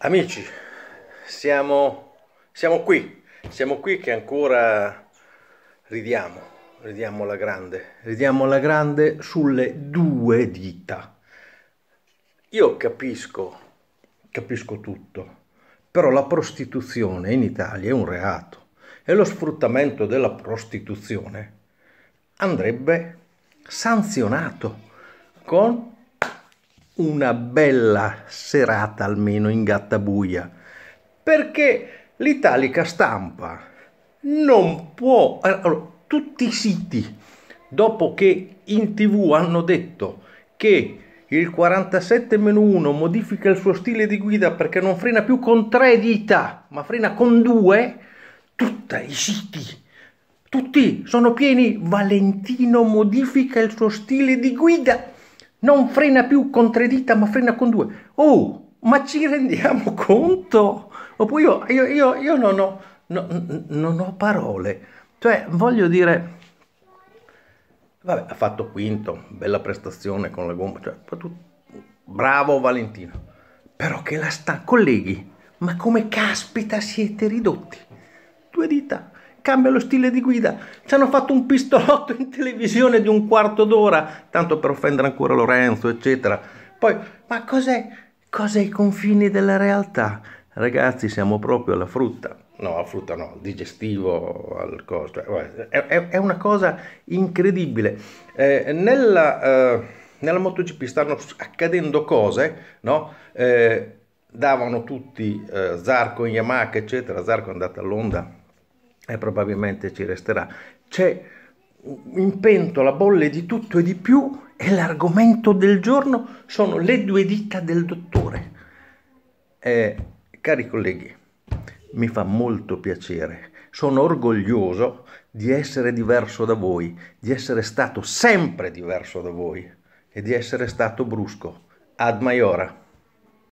Amici, siamo, siamo, qui, siamo qui che ancora ridiamo, ridiamo la grande, ridiamo la grande sulle due dita. Io capisco, capisco tutto, però la prostituzione in Italia è un reato e lo sfruttamento della prostituzione andrebbe sanzionato con una bella serata almeno in gattabuia, perché l'italica stampa non può... Allora, tutti i siti, dopo che in tv hanno detto che il 47-1 modifica il suo stile di guida perché non frena più con tre dita, ma frena con due, tutti i siti, tutti sono pieni, Valentino modifica il suo stile di guida non frena più con tre dita ma frena con due. Oh, ma ci rendiamo conto? Oppure io, io, io, io non, ho, no, non, ho, parole. Cioè, voglio dire, vabbè, ha fatto quinto, bella prestazione con la gomma, cioè, bravo Valentino. Però che la sta, colleghi, ma come caspita siete ridotti? due dita, cambia lo stile di guida. Ci hanno fatto un pistolotto in televisione di un quarto d'ora, tanto per offendere ancora Lorenzo, eccetera. Poi, ma cos'è? Cos'è i confini della realtà? Ragazzi, siamo proprio alla frutta. No, la frutta no, digestivo, al costo. Cioè, è, è, è, una cosa incredibile. Eh, nella, eh, nella, MotoGP stanno accadendo cose, no? Eh, davano tutti eh, Zarco in Yamaha, eccetera. Zarco è andato all'onda e probabilmente ci resterà. C'è in pentola bolle di tutto e di più e l'argomento del giorno sono le due dita del dottore. Eh, cari colleghi, mi fa molto piacere, sono orgoglioso di essere diverso da voi, di essere stato sempre diverso da voi e di essere stato brusco. Ad maiora.